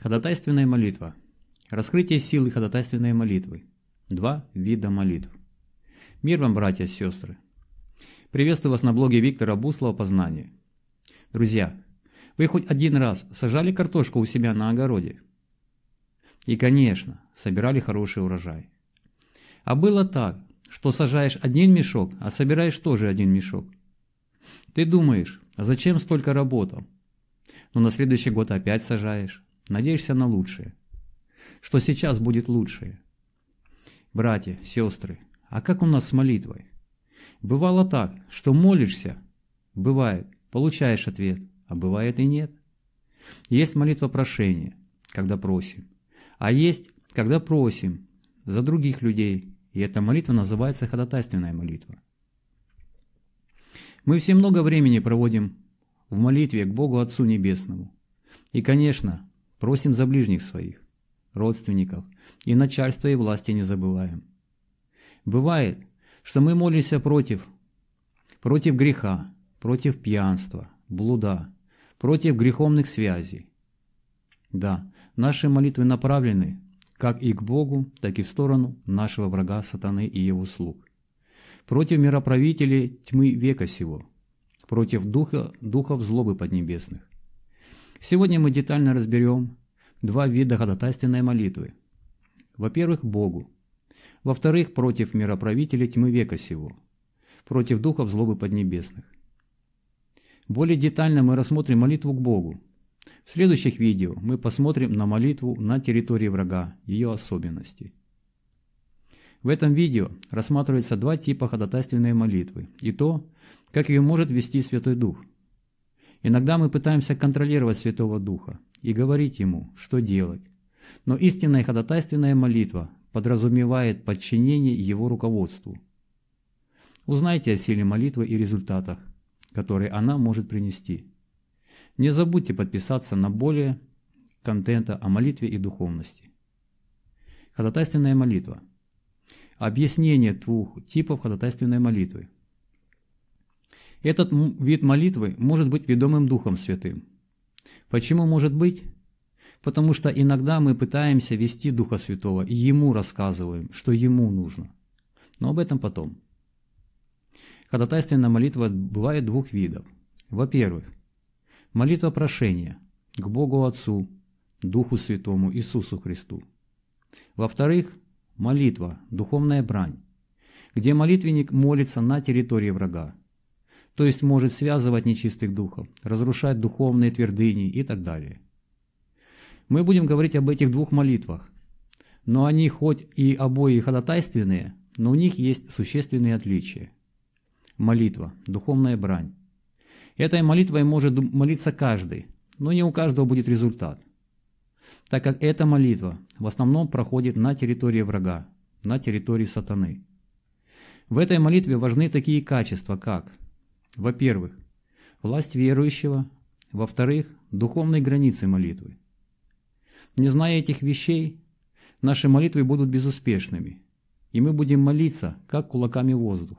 Ходатайственная молитва. Раскрытие силы ходатайственной молитвы. Два вида молитв. Мир вам, братья и сестры. Приветствую вас на блоге Виктора Буслова «Познание». Друзья, вы хоть один раз сажали картошку у себя на огороде? И, конечно, собирали хороший урожай. А было так, что сажаешь один мешок, а собираешь тоже один мешок. Ты думаешь, а зачем столько работал? Но на следующий год опять сажаешь Надеешься на лучшее. Что сейчас будет лучшее. Братья, сестры, а как у нас с молитвой? Бывало так, что молишься, бывает, получаешь ответ, а бывает и нет. Есть молитва прошения, когда просим, а есть, когда просим за других людей, и эта молитва называется ходатайственная молитва. Мы все много времени проводим в молитве к Богу Отцу Небесному. И, конечно, Просим за ближних своих, родственников, и начальство и власти не забываем. Бывает, что мы молимся против, против греха, против пьянства, блуда, против греховных связей. Да, наши молитвы направлены как и к Богу, так и в сторону нашего врага сатаны и его слуг. Против мироправителей тьмы века сего, против духа, духов злобы поднебесных. Сегодня мы детально разберем два вида ходатайственной молитвы. Во-первых, Богу. Во-вторых, против мироправителей тьмы века сего, против духов злобы поднебесных. Более детально мы рассмотрим молитву к Богу. В следующих видео мы посмотрим на молитву на территории врага, ее особенности. В этом видео рассматриваются два типа ходатайственной молитвы и то, как ее может вести Святой Дух – Иногда мы пытаемся контролировать Святого Духа и говорить Ему, что делать. Но истинная ходатайственная молитва подразумевает подчинение Его руководству. Узнайте о силе молитвы и результатах, которые она может принести. Не забудьте подписаться на более контента о молитве и духовности. Ходатайственная молитва. Объяснение двух типов ходатайственной молитвы – этот вид молитвы может быть ведомым Духом Святым. Почему может быть? Потому что иногда мы пытаемся вести Духа Святого и Ему рассказываем, что Ему нужно. Но об этом потом. Ходатайственная молитва бывает двух видов. Во-первых, молитва прошения к Богу Отцу, Духу Святому, Иисусу Христу. Во-вторых, молитва, духовная брань, где молитвенник молится на территории врага, то есть может связывать нечистых духов, разрушать духовные твердыни и так далее. Мы будем говорить об этих двух молитвах, но они хоть и обои ходатайственные, но у них есть существенные отличия. Молитва – духовная брань. Этой молитвой может молиться каждый, но не у каждого будет результат, так как эта молитва в основном проходит на территории врага, на территории сатаны. В этой молитве важны такие качества, как – во-первых, власть верующего. Во-вторых, духовные границы молитвы. Не зная этих вещей, наши молитвы будут безуспешными, и мы будем молиться, как кулаками воздух.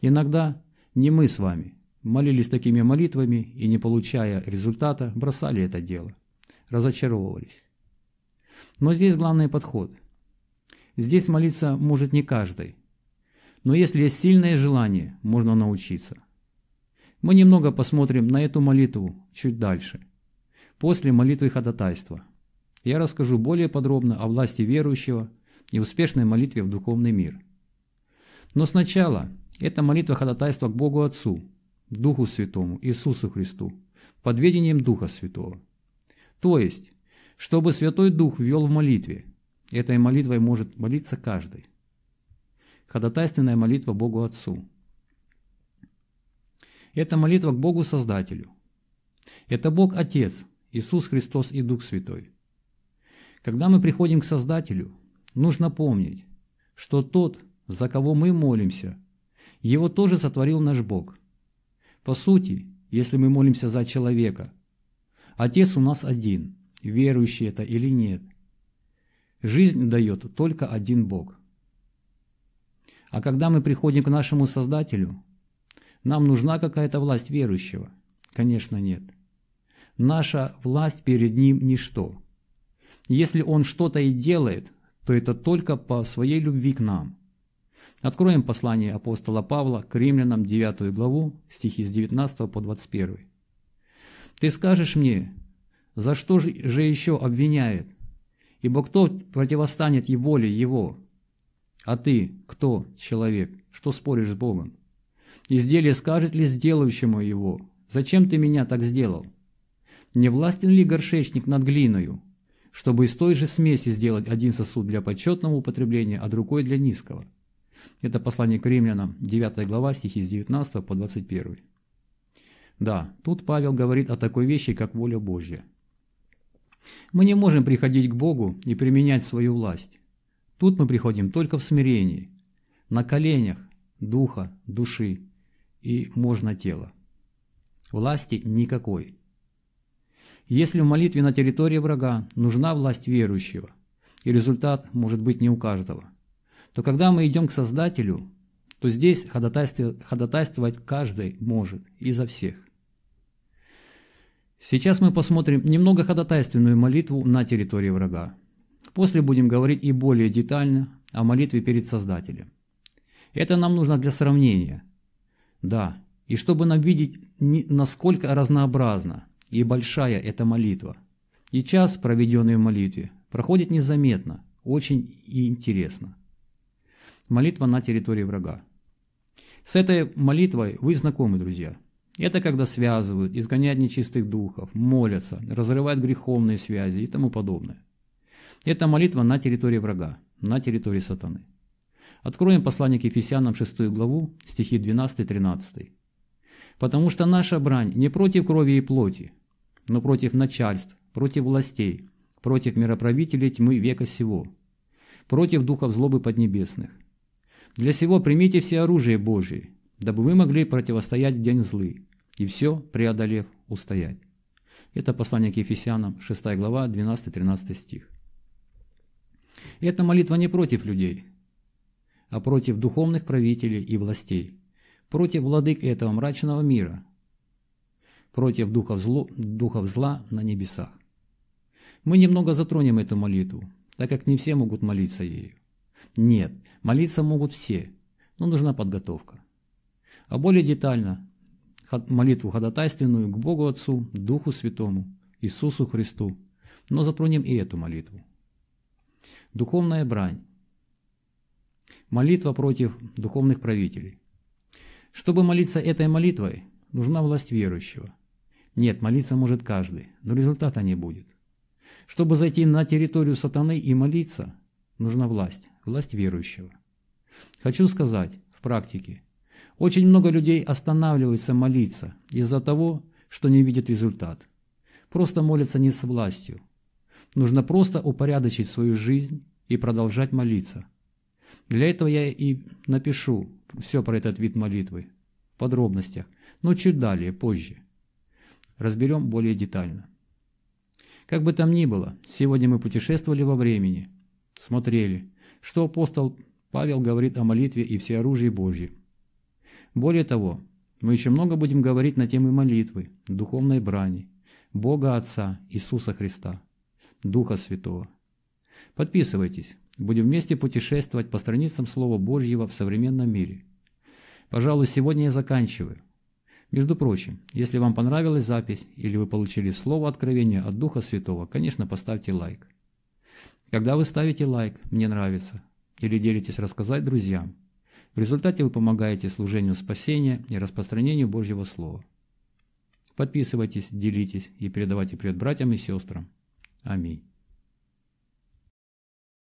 Иногда не мы с вами молились такими молитвами и, не получая результата, бросали это дело, разочаровывались. Но здесь главный подход. Здесь молиться может не каждый, но если есть сильное желание, можно научиться. Мы немного посмотрим на эту молитву чуть дальше, после молитвы ходатайства. Я расскажу более подробно о власти верующего и успешной молитве в духовный мир. Но сначала это молитва ходатайства к Богу Отцу, Духу Святому, Иисусу Христу, под ведением Духа Святого. То есть, чтобы Святой Дух ввел в молитве. Этой молитвой может молиться каждый. Ходатайственная молитва Богу Отцу – это молитва к Богу Создателю. Это Бог Отец, Иисус Христос и Дух Святой. Когда мы приходим к Создателю, нужно помнить, что Тот, за кого мы молимся, Его тоже сотворил наш Бог. По сути, если мы молимся за человека, Отец у нас один, верующий это или нет. Жизнь дает только один Бог. А когда мы приходим к нашему Создателю – нам нужна какая-то власть верующего? Конечно, нет. Наша власть перед ним – ничто. Если он что-то и делает, то это только по своей любви к нам. Откроем послание апостола Павла к римлянам 9 главу, стихи с 19 по 21. «Ты скажешь мне, за что же еще обвиняет? Ибо кто противостанет и воле его? А ты, кто, человек, что споришь с Богом? Изделие скажет ли сделающему его, «Зачем ты меня так сделал?» Не властен ли горшечник над глиною, чтобы из той же смеси сделать один сосуд для почетного употребления, а другой для низкого? Это послание к римлянам, 9 глава, стихи с 19 по 21. Да, тут Павел говорит о такой вещи, как воля Божья. Мы не можем приходить к Богу и применять свою власть. Тут мы приходим только в смирении, на коленях, духа, души и можно тела. Власти никакой. Если в молитве на территории врага нужна власть верующего, и результат может быть не у каждого, то когда мы идем к Создателю, то здесь ходатайствовать каждый может и за всех. Сейчас мы посмотрим немного ходатайственную молитву на территории врага. После будем говорить и более детально о молитве перед Создателем. Это нам нужно для сравнения. Да, и чтобы нам видеть, насколько разнообразна и большая эта молитва. И час, проведенный в молитве, проходит незаметно, очень и интересно. Молитва на территории врага. С этой молитвой вы знакомы, друзья. Это когда связывают, изгоняют нечистых духов, молятся, разрывают греховные связи и тому подобное. Это молитва на территории врага, на территории сатаны. Откроем послание к Ефесянам 6 главу, стихи 12-13. «Потому что наша брань не против крови и плоти, но против начальств, против властей, против мироправителей тьмы века сего, против духов злобы поднебесных. Для сего примите все оружие Божие, дабы вы могли противостоять в день злы, и все, преодолев, устоять». Это послание к Ефесянам, 6 глава, 12-13 стих. Эта молитва не против людей, а против духовных правителей и властей, против владык этого мрачного мира, против духов, зло, духов зла на небесах. Мы немного затронем эту молитву, так как не все могут молиться ею. Нет, молиться могут все, но нужна подготовка. А более детально молитву ходатайственную к Богу Отцу, Духу Святому, Иисусу Христу, но затронем и эту молитву. Духовная брань Молитва против духовных правителей. Чтобы молиться этой молитвой, нужна власть верующего. Нет, молиться может каждый, но результата не будет. Чтобы зайти на территорию сатаны и молиться, нужна власть, власть верующего. Хочу сказать, в практике, очень много людей останавливаются молиться из-за того, что не видят результат. Просто молятся не с властью. Нужно просто упорядочить свою жизнь и продолжать молиться – для этого я и напишу все про этот вид молитвы в подробностях, но чуть далее, позже. Разберем более детально. Как бы там ни было, сегодня мы путешествовали во времени, смотрели, что апостол Павел говорит о молитве и всеоружии Божьем. Более того, мы еще много будем говорить на темы молитвы, духовной брани, Бога Отца, Иисуса Христа, Духа Святого. Подписывайтесь, Будем вместе путешествовать по страницам Слова Божьего в современном мире. Пожалуй, сегодня я заканчиваю. Между прочим, если вам понравилась запись или вы получили слово откровения от Духа Святого, конечно, поставьте лайк. Когда вы ставите лайк «Мне нравится» или делитесь рассказать друзьям, в результате вы помогаете служению спасения и распространению Божьего Слова. Подписывайтесь, делитесь и передавайте привет братьям и сестрам. Аминь.